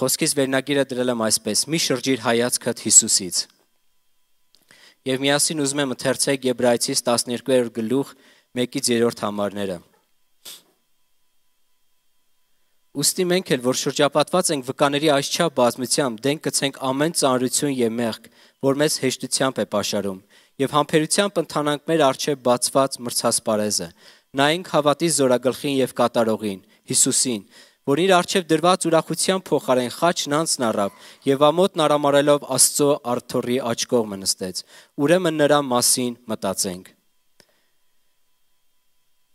Խոսքիս վերնագիրը դրել եմ այսպես. Մի շրջիր հայացքդ Հիսուսից։ Եվ միասին ուզում եմ ընթերցեք Եբրայեցիս 12-րդ գլուխ 1-ից 3-րդ համարները։ Ոստի մենք էլ որ շրջապատված ենք վկաների աշխա բազմությամբ, դենք գցենք ամեն ծանրություն եւ մեղք, որ մեզ հեշտությամբ է pašարում, եւ համբերությամբ ընթանանք մեր արչեւ բացված մրցասպարեզը։ Նայենք հավատի զորագլխին եւ կատարողին, Հիսուսին, որ իր արջև դրված ուրախության փոխարեն խաչն անցն առավ եւ ամոթն արամարելով Աստծո արթորի աջ կողմը նստեց։ Ուրեմն նրա մասին մտածենք։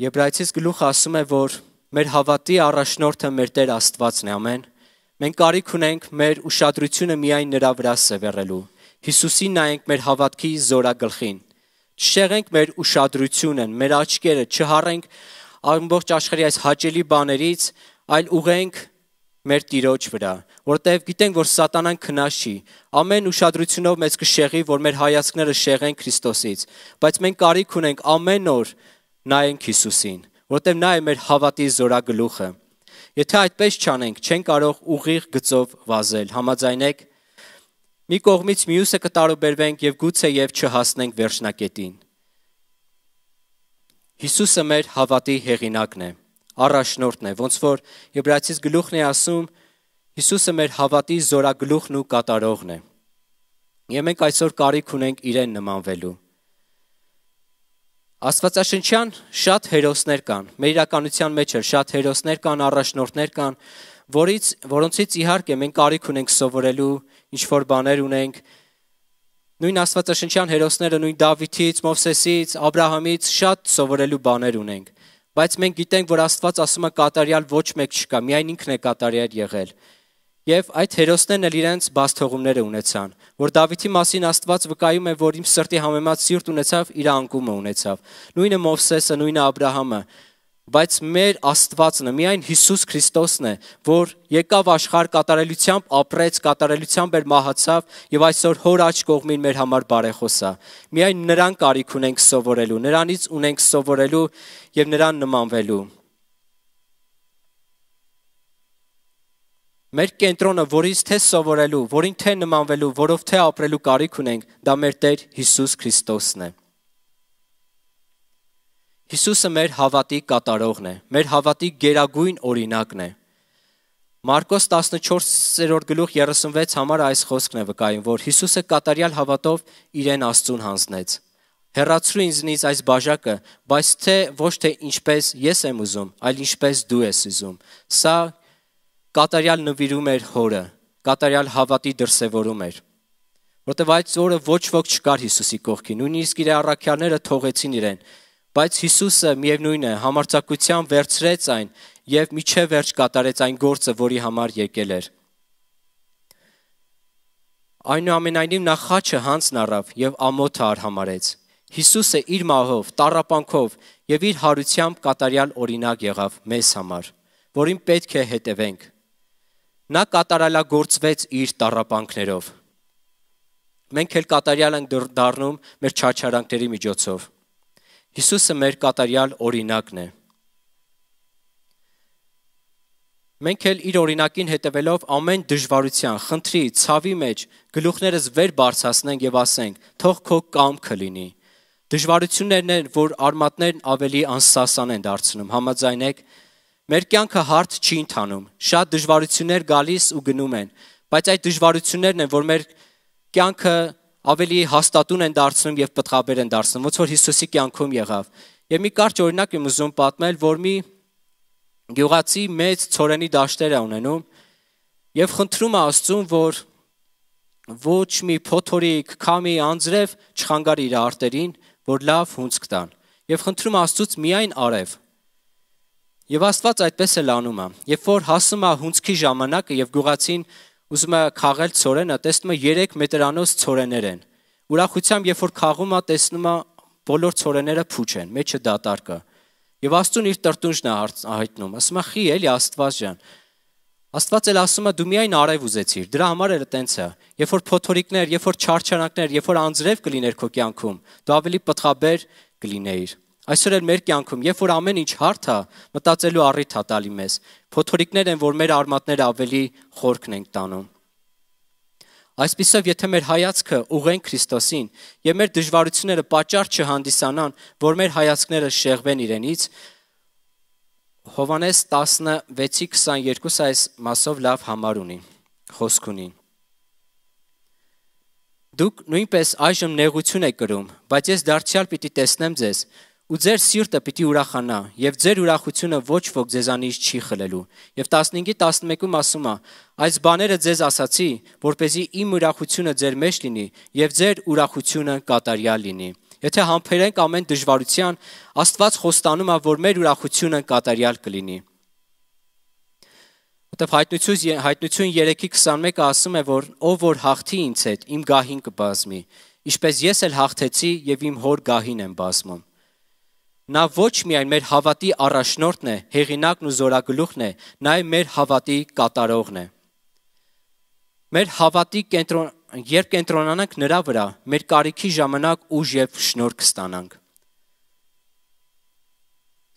Եբրայցից գլուխը ասում է, որ մեր հավատի առաջնորդը մեր Տեր Աստվածն է, ամեն։ Մենք կարիք ունենք մեր ուշադրությունը միայն նրա վրա սևեռելու։ Հիսուսին նայենք մեր հավատքի զորագլխին։ Չշեղենք մեր ուշադրությունը, մեր աչքերը, չհարենք ամբողջ աշխարհի այս հաճելի բաներից, այլ ուղենք մեր Տիրոջ վրա, որտեղ գիտենք, որ սատանան քնած չի։ Ամեն ուշադրությունով մեզ կշեղի, որ մեր հայացքները շեղեն Քրիստոսից, բայց մենք կարիք ունենք ամեն օր նայենք Հիսուսին, որտեղ նա է մեր հավատի զորագլուխը։ Եթե այդպես չանենք, չեն կարող ուղիղ գծով վազել։ Համաձայնեք։ Մի կողմից մյուսը կտարոբերվենք եւ գուցե եւ չհասնենք վերջնակետին։ Հիսուսը մեր հավատի հեղինակն է առաջնորդն է, ոնց որ Եբրայցից գլուխն է ասում Հիսուսը մեր հավատի զորագլուխն ու կատարողն է։ Եվ մենք այսօր կարիք ունենք իրեն նմանվելու։ Աստվածաշնչյան շատ հերոսներ կան։ Մեր իրականության մեջ էլ շատ հերոսներ կան, առաջնորդներ կան, որից որոնցից իհարկե մենք կարիք ունենք սովորելու, ինչ որ բաներ ունենք, Նույն Աստվածաշնչյան հերոսները նույն Դավիթից, Մովսեսից, Աբ รา համից շատ սովորելու բաներ ունենք բայց մենք գիտենք, որ Աստված ասում է կատարյալ ոչ մեկ չկա, միայն ինքն է կատարյալ եղել։ Եվ այդ հերոսներն էլ իրենց բաստողումները ունեցան, որ Դավիթի մասին Աստված վկայում է, որ իմ սրտի համեմատ սիրտ ունեցավ, իր անկումը ունեցավ։ Նույնը Մովսեսը, նույնը Աբ รา համը, բայց մեր Աստվածն է, միայն Հիսուս Քրիստոսն է, որ եկավ աշխարհ կատարելությամբ, ապրեց կատարելությամբ էր մահացավ եւ այսօր հոր աչ կողմին մեր համար բարեխոս է։ Միայն նրան կարիք ունենք սովորելու, նրանից ունենք սովորելու եւ նրան նմանվելու։ Մեր կենտրոնը, որից թե սովորելու, որին թե նմանվելու, որով թե ապրելու կարիք ունենք, դա մեր Տեր Հիսուս Քրիստոսն է։ Հիսուսը մեր հավատի կատարողն է, մեր հավատի գերագույն օրինակն է։ Մարկոս 14-րդ գլուխ 36 համարը այս խոսքն է վկայում, որ Հիսուսը կատարյալ հավատով իրեն Աստծուն հանձնեց։ Հեռացրու ինձնից այս բաժակը, բայց թե ոչ թե ինչպես ես եմ ուզում, այլ ինչպես դու ես ուզում։ Սա կատարյալ նվիրում էր հորը, կատարյալ հավատի դրսևորում էր։ Որտեվ այդ օրը ոչ ոք չկար Հիսուսի կողքին, նույնիսկ իր առաքյալները թողեցին իրեն, իրեն Բայց Հիսուսը միևնույն է համարձակությամբ վերցրեց այն եւ միջև վերջ կատարեց այն գործը, որի համար եկել էր։ Այնուամենայնիվ նա խաչը հանցն առավ եւ ամոթը արհամարեց։ Հիսուսը իր մահով, տարապանքով եւ իր հարությամբ կատարյալ օրինակ եղավ մեզ համար, որին պետք է հետևենք։ Նա կատարելագործվեց իր տարապանքներով։ Մենք էլ կատարյալ ենք դառնում մեր չարչարանքների միջոցով Հիսուսը մեր կատարյալ օրինակն է։ Մենք էլ իր օրինակին հետևելով ամեն դժվարության, խնդրի, ցավի մեջ գլուխներս վեր բարձրացնենք եւ ասենք. Թող քո կամքը լինի։ Դժվարություններն են, որ արմատներն ավելի անսասան են դարձնում, համաձայնեք։ Մեր կյանքը հարթ չի ընթանում։ Շատ դժվարություններ գալիս ու գնում են, բայց այդ դժվարություններն են, որ մեր կյանքը ավելի հաստատուն են դարձնում եւ պատրաբեր են դարձնում, ոնց որ Հիսուսի կյանքում եղավ։ Եվ մի կարճ օրինակ եմ ուզում պատմել, որ մի գյուղացի մեծ ծորենի դաշտեր է ունենում եւ խնդրում է Աստծուն, որ ոչ մի փոթորիկ, քամի, անձրև չխանգարի իր արտերին, որ լավ հունձ կտան։ Եվ խնդրում Աստծուց միայն արև, Եվ Աստված այդպես է լանում է։ Երբ որ հասում է հունցքի ժամանակը եւ գյուղացին ուզում է քաղել ծորենը, տեսնում է 3 մետրանոց ծորեներ են։ Ուրախությամբ երբ որ քաղում է, տեսնում է բոլոր ծորեները փուչ են, մեջը դատարկը։ Եվ Աստուն իր տրտունջն է հայտնում, ասում է՝ «Խի էլի Աստված ջան»։ Աստված էլ ասում է՝ «Դու միայն արև ուզեցիր»։ Դրա համար էլ տենց է։ Երբ որ փոթորիկներ, երբ որ չարչարանքներ, երբ որ անձրև կլիներ քո կյանքում, դու ավելի պատրաբեր կլինեիր։ Այսօր էլ մեր կյանքում, երբ որ ամեն ինչ հարթ է, մտածելու առիթ է տալի մեզ, փոթորիկներ են, որ մեր արմատները ավելի խորքն են տանում։ Այսպիսով, եթե մեր հայացքը ուղեն Քրիստոսին եւ մեր դժվարությունները պատճառ չհանդիսանան, որ մեր հայացքները շեղվեն իրենից, Հովանես 16:22-ը այս մասով լավ համար ունի, խոսք ունի։ Դուք նույնպես այժմ նեղություն եք գրում, բայց ես դարձյալ պիտի տեսնեմ ձեզ, ու ձեր սիրտը պիտի ուրախանա, եւ ձեր ուրախությունը ոչ ոք ձեզանից չի խլելու։ Եվ 15-11-ում ասում է. Այս բաները ձեզ ասացի, որպեսզի իմ ուրախությունը ձեր մեջ լինի եւ ձեր ուրախությունը կատարյալ լինի։ Եթե համբերենք ամեն դժվարության, Աստված խոստանում է, որ մեր ուրախությունը կատարյալ կլինի։ Որտեւ հայտնություն հայտնություն 3-ի 21-ը ասում է, որ ով որ հաղթի ինձ հետ, իմ գահին կբազմի, ինչպես ես էլ հաղթեցի եւ իմ հոր գահին եմ բազմում։ Նա ոչ միայն մեր հավատի առաջնորդն է, հեղինակն ու զորագլուխն է, նաև մեր հավատի կատարողն է։ Մեր հավատի կենտրոն երբ կենտրոնանանք նրա վրա, մեր կարիքի ժամանակ ուժ եւ շնորհ կստանանք։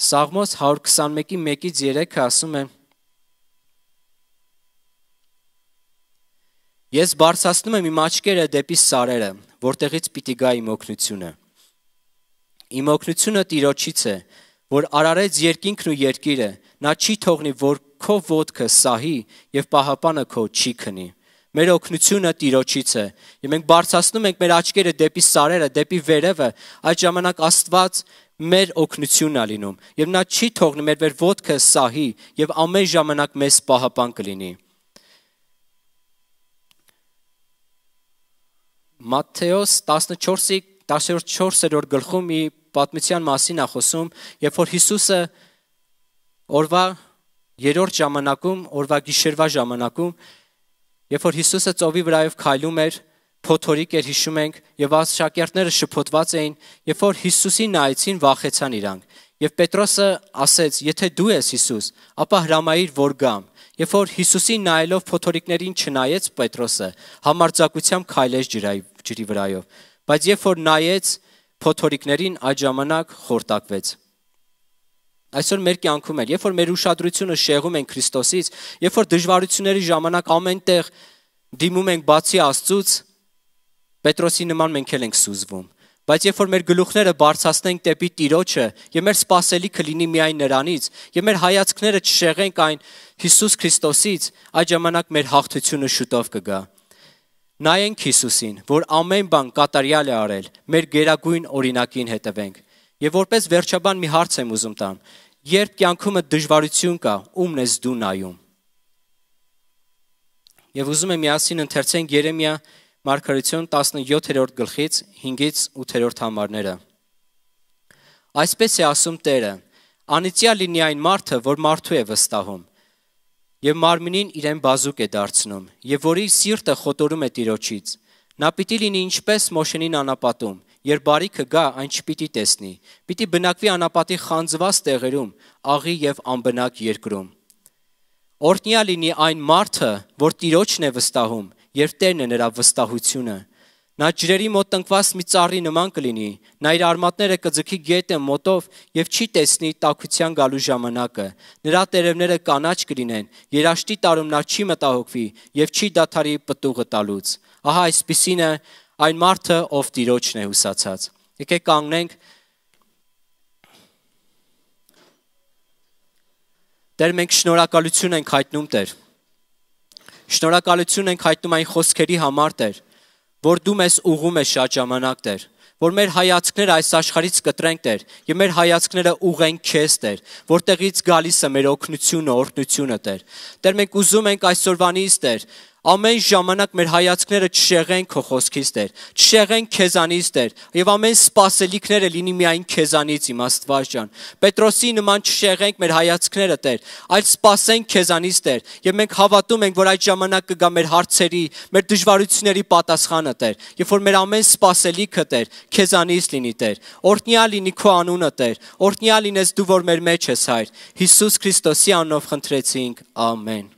Սաղմոս 121-ի 1-ից 3-ը ասում է. Ես բարձրացնում եմ իմ աչքերը դեպի սարերը, որտեղից պիտի գա իմ օգնությունը։ Իմ օգնությունը Տիրոջից է, որ արարեց երկինքն ու երկիրը, նա չի թողնի, որ քո ոդկը սահի եւ պահապանը քո չի քնի։ Մեր օգնությունը Տիրոջից է։ Եվ մենք բարձրացնում ենք մեր աչքերը դեպի սարերը, դեպի վերևը, այդ ժամանակ Աստված մեր օգնությունն է լինում եւ նա չի թողնի մեր վեր ոդկը սահի եւ ամեն ժամանակ մեզ պահապան կլինի։ Մատթեոս 14-ի 10-րդ 4-րդ գլխում ի պատմության մասին է խոսում, երբ որ Հիսուսը օրվա երրորդ ժամանակում, օրվա գիշերվա ժամանակում, երբ որ Հիսուսը ծովի վրայով քայլում էր, փոթորիկ էր հիշում ենք, եւ ած շակերտները շփոթված էին, երբ որ Հիսուսին նայեցին, վախեցան իրանք։ Եվ Պետրոսը ասեց. «Եթե դու ես Հիսուս, ապա հրամայիր, որ գամ»։ Երբ որ Հիսուսին նայելով փոթորիկներին չնայեց Պետրոսը, համարձակությամբ քայլեց ջրի ջրի վրայով։ Բայց երբ որ նայեց փոթորիկներին, այդ ժամանակ խորտակվեց։ Այսօր մեր կյանքում է, երբ որ մեր ուշադրությունը շեղում են Քրիստոսից, երբ որ դժվարությունների ժամանակ ամենտեղ դիմում ենք բացի Աստծուց, Պետրոսի նման մենք էլ ենք սուզվում։ Բայց երբ որ մեր գլուխները բարձրացնենք դեպի Տիրոջը, եւ մեր սпасելիքը լինի միայն նրանից, եւ մեր հայացքները չշեղենք այն Հիսուս Քրիստոսից, այդ ժամանակ մեր հաղթությունը շուտով կգա։ կգ Նայենք Հիսուսին, որ ամեն բան կատարյալ է արել, մեր գերագույն օրինակին հետևենք։ Եվ որպես վերջաբան մի հարց եմ ուզում տամ. երբ կյանքումդ դժվարություն կա, ումն ես դու նայում։ Եվ ուզում եմ միասին ընթերցենք Երեմիա մարգարություն 17-րդ գլխից 5-ից 8-րդ համարները։ Այսպես է ասում Տերը. Անիցյա լինի այն մարդը, որ մարդու է վստահում, եւ մարմինին իրեն բազուկ է դարձնում, եւ որի սիրտը խոտորում է Տիրոջից։ Նա պիտի լինի ինչպես Մոշենին անապատում, երբ բարիքը գա, այն չպիտի տեսնի։ Պիտի բնակվի անապատի խանձված տեղերում, աղի եւ անբնակ երկրում։ Օրտնյա լինի այն մարդը, որ Տիրոջն է վստահում, երբ Տերն է նրա վստահությունը, Նա ջրերի մոտ տնկված մի ծառի նման կլինի։ Նա իր արմատները կձգի գետը մոտով եւ չի տեսնի տակության գալու ժամանակը։ Նրա տերևները կանաչ կլինեն։ Երաշտի տարում նա չի մտահոգվի եւ չի դադարի պտուղը տալուց։ Ահա այսպիսին է այն մարդը, ով Տիրոջն է հուսացած։ Եկեք կանգնենք Տեր մենք շնորհակալություն ենք հայտնում Տեր։ Շնորհակալություն ենք հայտնում այն խոսքերի համար Տեր, որ դու մեզ ուղում ես շատ ժամանակ Տեր, որ մեր հայացքները այս աշխարից կտրենք Տեր, եւ մեր հայացքները ուղենք քեզ Տեր, որտեղից գալիս է մեր օգնությունը, օրհնությունը Տեր։ Տեր մենք ուզում ենք այսօրվանից Տեր ամեն ժամանակ մեր հայացքները չշեղեն քո խոսքից Տեր, չշեղեն քեզանից Տեր, եւ ամեն սпасելիքները լինի միայն քեզանից իմ Աստված ջան։ Պետրոսի նման չշեղենք մեր հայացքները Տեր, այլ սпасենք քեզանից Տեր, եւ մենք հավատում ենք, որ այդ ժամանակ կգա մեր հարցերի, մեր դժվարությունների պատասխանը Տեր, երբ որ մեր ամեն սпасելիքը Տեր քեզանից լինի Տեր։ Օրտնյա լինի քո անունը Տեր, օրտնյա լինես դու, որ մեր մեջ ես Հայր։ Հիսուս Քրիստոսի անունով խնդրեցինք։ Ամեն։